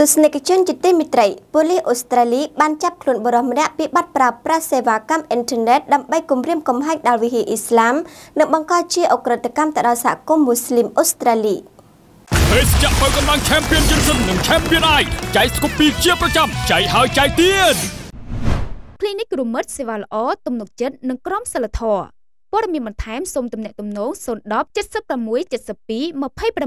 ទស្សនិកជនជាទីមិត្តប៉ូលីសអូស្ត្រាលីបានចាប់ខ្លួនបុរសម្នាក់ពីបាត់ប្រាប្រាស់សេវាកម្មអ៊ីនធឺណិតដើម្បីគំរាមកំហែងដល់វិហារអ៊ីស្លាមនិងបង្កជាអក្រិតកម្មទៅដល់សហគមន៍មូស្លីមអូស្ត្រាលីពេទ្យចាក់បើកម្លាំង Champion Johnson និង Champion Eye ចែកស្គបពីជាប្រចាំចែកហើយចែកទៀតគ្លីនិករូមិតសេវាល្អទំនុកចិត្តនិងក្រមសីលធម៌ព័ត៌មានបន្ថែមសូមទំនាក់ទំនង010 76 72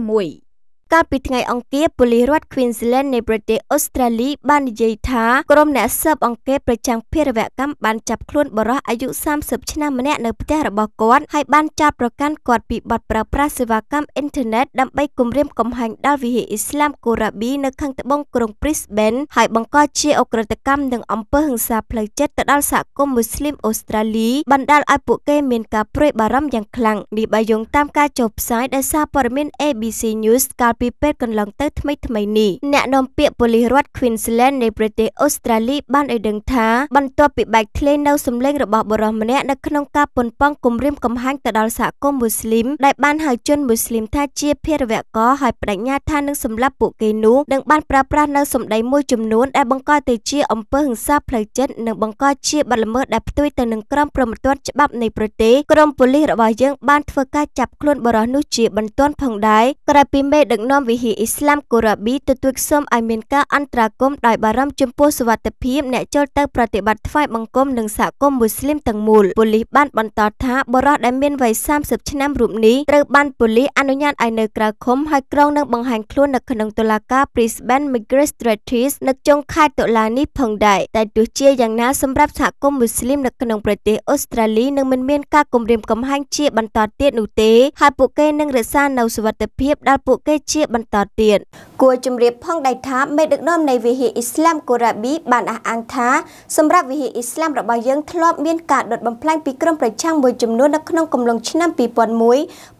26កាលពីថ្ងៃអង្គារប៉ូលីសរដ្ឋ Queensland នៃប្រទេសអូស្ត្រាលីបាននិយាយថាក្រុមអ្នកស៊ើបអង្កេតប្រចាំភារវកម្មបានចាប់ខ្លួនបរិសអាយុ30ឆ្នាំម្នាក់នៅផ្ទះរបស់គាត់ហើយបានចោទប្រកាន់គាត់ពីបទប្រើប្រាស់សេវាកម្មអ៊ីនធឺណិតដើម្បីគំរាមកំហែងដល់វិហារអ៊ីស្លាមគូរ៉ាប៊ីនៅខាងត្បូងក្រុង Brisbane ហើយបង្កជាអក្រកម្មនិងអំពើហិង្សាផ្លូវចិត្តទៅដល់សហគមន៍មូស្លីមអូស្ត្រាលីបណ្ដាលឲ្យពួកគេមានការព្រួយបារម្ភយ៉ាងខ្លាំងនេះបើយោងតាមការចុះផ្សាយដោយសារព័ត៌មាន ABC News កាលពីពេលកន្លងទៅថ្មីថ្មីនេះអ្នកនាំពាក្យប៉ូលីសរដ្ឋ Queensland នៃប្រទេសអូស្ត្រាលីបានឲ្យដឹងថាបន្ទាប់ពីបែកធ្លាយនៅសម្លេងរបស់បរិសម្នាក់នៅក្នុងការប៉ុនប៉ងគំរាមកំហែងទៅដល់សហគមន៍មូស្លីមដែលបានហៅជនមូស្លីមថាជាភារវកហើយបដិញ្ញាថានឹងសម្លាប់ពួកគេនោះនឹងបានប្រើប្រាស់នៅសម្ដីមួយចំនួនដែលបង្កទៅជាអំពើហិង្សាផ្លូវចិត្តនិងបង្កជាបទល្មើសដែលផ្ទុយទៅនឹងក្រមព្រហ្មទណ្ឌច្បាប់នៃប្រទេសក្រមប៉ូលីសរបស់យើងបានធ្វើការចាប់ខ្លួនបរិសនោះជាបន្ទាន់ផងដែរក្រៅពីមេដឹកនាំវិហារអ៊ីស្លាមកូរ៉ាប៊ីទទួលខ្សុំឲ្យមានការអន្តរាគមន៍ដោយបារម្ភចំពោះសុវត្ថិភាពអ្នកចូលទៅប្រតិបត្តិថ្វាយបង្គំនិងសហគមន៍មូស្លីមទាំងមូលប៉ូលីសបានបន្តថាបរិសដែលមានវ័យ30ឆ្នាំរូបនេះត្រូវបានប៉ូលីសអនុញ្ញាតឲ្យនៅក្រៅឃុំហើយក្រុងនឹងបង្ហាញខ្លួននៅក្នុងតុលាការ Brisbane Magistrates នៅចុងខែតុលានេះផងដែរតែទោះជាយ៉ាងណា សម្រាប់សហគមន៍មូស្លីមនៅក្នុងប្រទេសអូស្ត្រាលីនឹងមិនមានការគំរាមកំហែងជាបន្តទៀតនោះទេហើយពួកគេនឹងរក្សានៅសុវត្ថិភាពដែលពួកគេជាជាបន្តទៀតគួរជំរាប ផងដែរថាមេដឹកនាំនៃវិហារអ៊ីស្លាមកូរ៉ាប៊ីបានអះអាងថាសម្រាប់វិហារអ៊ីស្លាមរបស់យើងធ្លាប់មានការដុតបំផ្លាញពីក្រុមប្រឆាំងមួយចំនួននៅក្នុងកំឡុងឆ្នាំ2001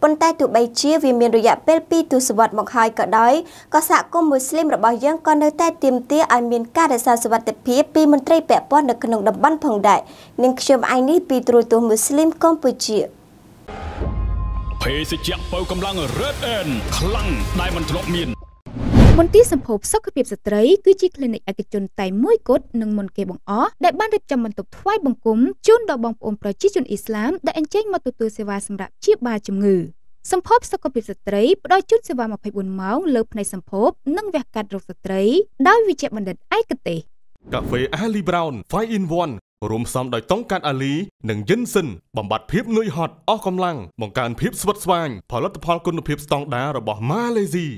ប៉ុន្តែទោះបីជាវាមានរយៈពេល2ទសវត្សរ៍មកហើយក៏ដោយក៏សហគមន៍មូស្លីមរបស់យើងក៏នៅតែទាមទារឲ្យមានការរក្សាសុវត្ថិភាពពីមន្ត្រីពាក់ព័ន្ធនៅក្នុងតំបន់ផងដែរនាងខ្ញុំឯនេះពីទ្រូទូមូស្លីមកម្ពុជាភេសជ្ជៈបើកម្លាំង Red End ខ្លាំងដែលមិនធ្លាប់មានមន្ទីរសម្ភោគសុខភាពស្ត្រីគឺជាគ្លីនិកឯកជនតែមួយគត់និងមុនគេបង្អស់ដែលបានរៀបចំបន្ទប់ថ្វាយបង្គំជូនដល់បងប្អូនប្រជាជនអ៊ីស្លាមដែលអញ្ជើញមកទទួលសេវាសម្រាប់ជាបាលជំងឺសម្ភពសុខភាពស្ត្រីផ្ដល់ជូនសេវា24ម៉ោងលើផ្នែកសម្ភពនិងវះកាត់រោគស្ត្រី ដោយវិជ្ជបណ្ឌិតឯកទេសកាហ្វេ Ali Brown 5 in 1រួមផ្សំដោយតុងកាត់អាលីនិងយិនសិនបំបត្តិភាពនឿយហត់អស់កម្លាំងបង្កើនភាពស្វិតស្វាញផលិតផលគុណភាពស្តង់ដាររបស់ម៉ាឡេស៊ី